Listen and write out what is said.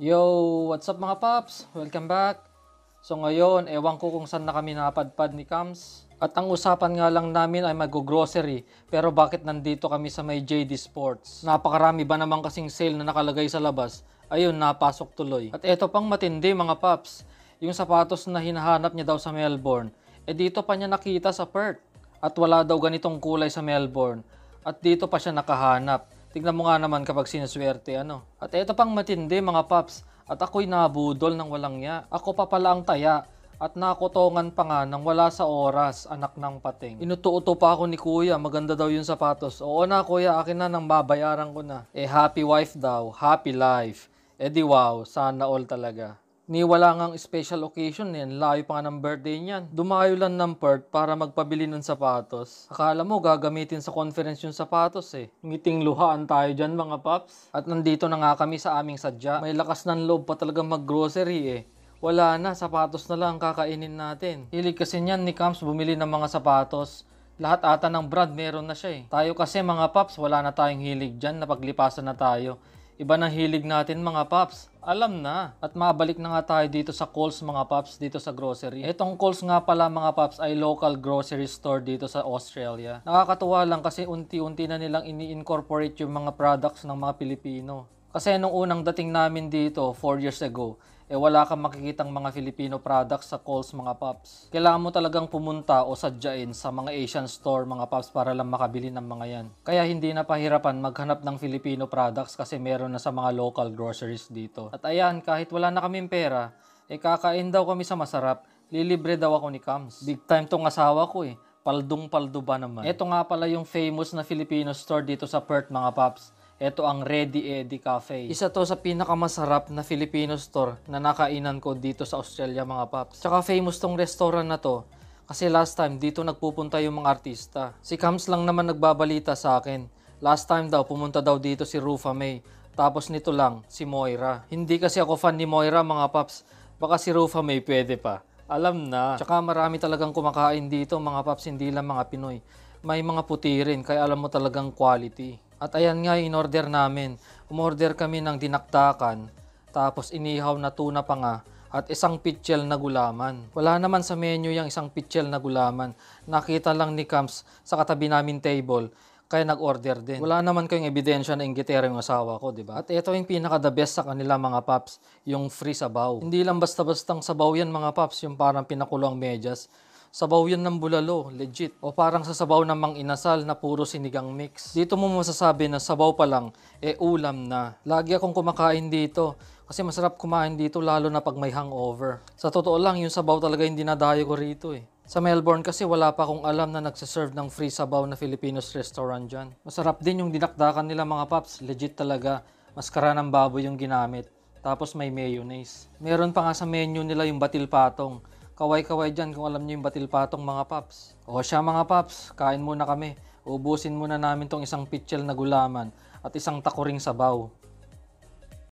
Yo, what's up mga paps? Welcome back. So ngayon, ewan ko kung saan na kami napadpad ni Kams. At ang usapan nga lang namin ay mag-grocery. Pero bakit nandito kami sa may JD Sports? Napakarami ba naman kasing sale na nakalagay sa labas? Ayun, napasok tuloy. At eto pang matindi mga paps, yung sapatos na hinahanap niya daw sa Melbourne. E dito pa niya nakita sa Perth. At wala daw ganitong kulay sa Melbourne. At dito pa siya nakahanap. Tignan mo nga naman kapag sinaswerte ano. At eto pang matindi mga paps, at ako'y nabudol ng walang ya. Ako pa pala ang taya at nakotongan pa nga nang wala sa oras, anak ng pating. Inutuuto pa ako ni kuya, maganda daw yung sapatos. Oo na kuya, akin na nang babayaran ko na. Eh happy wife daw, happy life. Eh di wow, sana all talaga. Ni wala ngang special occasion yan, eh. layo pa nga ng birthday niyan. Dumayo lang ng Perth para magpabili ng sapatos. Akala mo gagamitin sa conference yung sapatos eh. Ngiting luhaan tayo diyan mga paps. At nandito na nga kami sa aming sadya. May lakas ng loob pa talaga maggrocery eh wala na, sapatos na lang kakainin natin. Hilig kasi niyan ni Camps bumili ng mga sapatos. Lahat ata ng brand meron na siya eh. Tayo kasi mga paps, wala na tayong hilig dyan, napaglipasan na tayo. Iba na hilig natin mga paps. Alam na. At mabalik na nga tayo dito sa Coles mga paps dito sa grocery. Itong Coles nga pala mga paps ay local grocery store dito sa Australia. Nakakatuwa lang kasi unti-unti na nilang ini-incorporate yung mga products ng mga Pilipino. Kasi nung unang dating namin dito, 4 years ago, eh wala kang makikitang mga Filipino products sa calls mga paps. Kailangan mo talagang pumunta o sadyain sa mga Asian store mga paps para lang makabili ng mga yan. Kaya hindi na pahirapan maghanap ng Filipino products kasi meron na sa mga local groceries dito. At ayan, kahit wala na kaming pera, eh kakain daw kami sa masarap, lilibre daw ako ni Kams. Big time tong asawa ko eh. Paldong paldo ba naman? Ito nga pala yung famous na Filipino store dito sa Perth mga paps ito ang Ready Eddie Cafe. Isa to sa pinakamasarap na Filipino store na nakainan ko dito sa Australia mga paps. Tsaka famous tong restaurant na to kasi last time dito nagpupunta yung mga artista. Si Kams lang naman nagbabalita sa akin. Last time daw pumunta daw dito si Rufa May. Tapos nito lang si Moira. Hindi kasi ako fan ni Moira mga paps. Baka si Rufa May pwede pa. Alam na. Tsaka marami talagang kumakain dito mga paps hindi lang mga Pinoy. May mga puti rin kaya alam mo talagang quality. At ayan nga in order namin. Umorder kami ng dinaktakan, tapos inihaw na tuna pa nga, at isang pitchel na gulaman. Wala naman sa menu yung isang pitchel na gulaman. Nakita lang ni Camps sa katabi namin table, kaya nag-order din. Wala naman kayong ebidensya na ingitera yung asawa ko, di ba? At ito yung pinaka-the best sa kanila mga paps, yung free sabaw. Hindi lang basta-bastang sabaw yan mga paps, yung parang pinakulong medyas Sabaw yan ng bulalo, legit. O parang sa sabaw ng mang inasal na puro sinigang mix. Dito mo masasabi na sabaw pa lang, eh ulam na. Lagi akong kumakain dito. Kasi masarap kumain dito lalo na pag may hangover. Sa totoo lang, yung sabaw talaga yung dinadayo ko rito eh. Sa Melbourne kasi wala pa akong alam na nagsaserve ng free sabaw na Filipinos restaurant dyan. Masarap din yung dinakdakan nila mga paps, legit talaga. Maskara ng baboy yung ginamit. Tapos may mayonnaise. Meron pa nga sa menu nila yung batil patong Kaway-kaway dyan kung alam niyo yung batil patong mga paps. O siya mga paps, kain muna kami. Ubusin muna namin tong isang pitchel na gulaman at isang takuring sabaw.